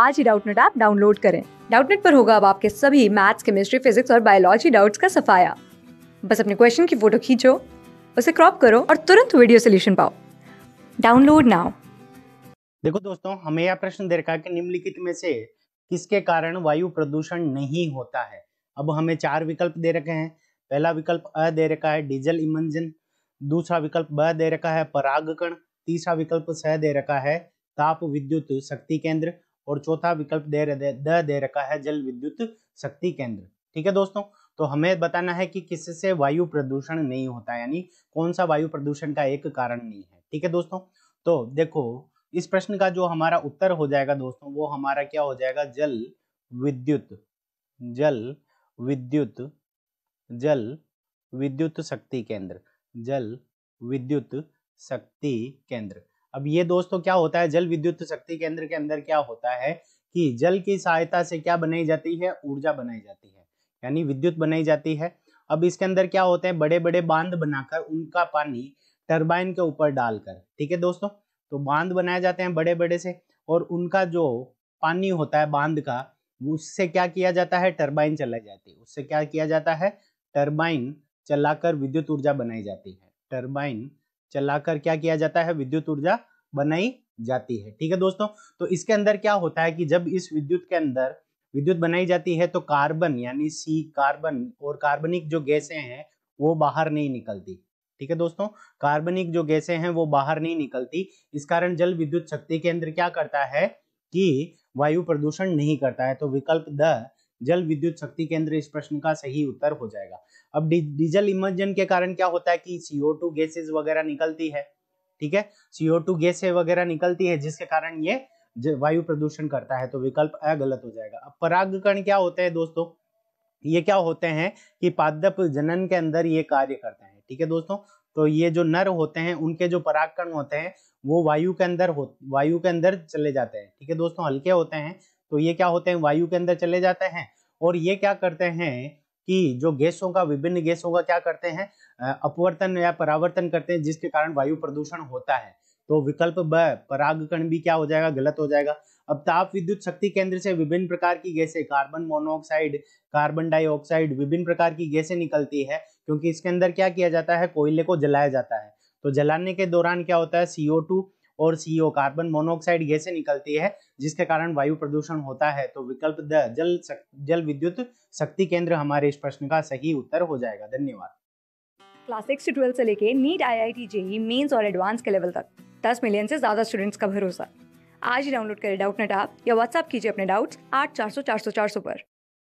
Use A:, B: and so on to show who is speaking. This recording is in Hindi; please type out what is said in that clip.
A: आज ही डाउटनेट ऐप डाउनलोड करें डाउटनेट पर होगा अब आपके सभी मैथ्स केमिस्ट्री फिजिक्स और बायोलॉजी डाउट्स का सफाया बस अपने क्वेश्चन की फोटो खींचो उसे क्रॉप करो और तुरंत वीडियो सोल्यूशन पाओ डाउनलोड नाउ
B: देखो दोस्तों हमें यह प्रश्न दे रखा कि निम्नलिखित में से किसके कारण वायु प्रदूषण नहीं होता है अब हमें चार विकल्प दे रखे हैं पहला विकल्प अ दे रखा है डीजल इमंजन दूसरा विकल्प ब दे रखा है परागकण तीसरा विकल्प स दे रखा है ताप विद्युत शक्ति केंद्र और चौथा विकल्प दे रहे दे रखा है जल विद्युत शक्ति केंद्र ठीक है दोस्तों तो हमें बताना है कि किससे वायु प्रदूषण नहीं होता यानी कौन सा वायु प्रदूषण का एक कारण नहीं है ठीक है दोस्तों तो देखो इस प्रश्न का जो हमारा उत्तर हो जाएगा दोस्तों वो हमारा क्या हो जाएगा जल विद्युत जल विद्युत जल विद्युत शक्ति केंद्र जल विद्युत शक्ति केंद्र अब ये दोस्तों क्या होता है जल विद्युत शक्ति केंद्र के अंदर क्या होता है कि जल की सहायता से क्या बनाई जाती है ऊर्जा बनाई जाती है यानी विद्युत बनाई जाती है अब इसके अंदर क्या होते हैं बड़े बड़े बांध बनाकर उनका पानी टर्बाइन के ऊपर डालकर ठीक है दोस्तों तो बांध बनाए जाते हैं बड़े बड़े से और उनका जो पानी होता है बांध का उससे क्या किया जाता है टर्बाइन चलाई जाती है उससे क्या किया जाता है टर्बाइन चलाकर विद्युत ऊर्जा बनाई जाती है टर्बाइन चलाकर क्या किया जाता है विद्युत ऊर्जा बनाई जाती है ठीक है दोस्तों तो इसके अंदर क्या होता है कि जब इस विद्युत के अंदर विद्युत बनाई जाती है तो कार्बन यानी सी कार्बन और कार्बनिक जो गैसें हैं वो बाहर नहीं निकलती ठीक है दोस्तों कार्बनिक जो गैसें हैं वो बाहर नहीं निकलती इस कारण जल विद्युत शक्ति केंद्र क्या करता है कि वायु प्रदूषण नहीं करता है तो विकल्प द जल विद्युत शक्ति केंद्र इस प्रश्न का सही उत्तर हो जाएगा अब डीजल इमर्जन के कारण क्या होता है कि सीओ टू गैसेज वगैरह निकलती है ठीक है सीओ टू गैसे वगैरह निकलती है जिसके कारण ये वायु प्रदूषण करता है तो विकल्प अ गलत हो जाएगा अब परागकण क्या होते हैं दोस्तों ये क्या होते हैं कि पादप जनन के अंदर ये कार्य करते हैं ठीक है दोस्तों तो ये जो नर होते हैं उनके जो परागकण होते हैं वो वायु के अंदर हो वायु के अंदर चले जाते हैं ठीक है दोस्तों हल्के होते हैं तो ये क्या होते हैं वायु के अंदर चले जाते हैं और ये क्या करते हैं कि जो गैसों का विभिन्न गैसों का क्या करते हैं अपवर्तन या परावर्तन करते हैं जिसके कारण वायु प्रदूषण होता है तो विकल्प ब परागकण भी क्या हो जाएगा गलत हो जाएगा अब ताप विद्युत शक्ति केंद्र से विभिन्न प्रकार की गैसें कार्बन मोनोऑक्साइड कार्बन डाइऑक्साइड विभिन्न प्रकार की गैसें निकलती है क्योंकि इसके अंदर क्या किया जाता है कोयले को जलाया जाता है तो जलाने के दौरान क्या होता है सीओ टू और सीओ कार्बन मोनोऑक्साइड गैसें निकलती है जिसके कारण वायु प्रदूषण होता है तो विकल्प द जल सक, जल विद्युत शक्ति केंद्र हमारे इस प्रश्न का सही उत्तर हो जाएगा धन्यवाद
A: क्लास सिक्स से ट्वेल्थ से लेके NEET I I T JEE mains और एडवांस के लेवल तक दस मिलियन से ज्यादा स्टूडेंट्स का भरोसा आज ही डाउनलोड करें डाउट नेट आप या व्हाट्सअप कीजिए अपने डाउट्स आठ चार सौ चार सौ चार सौ पर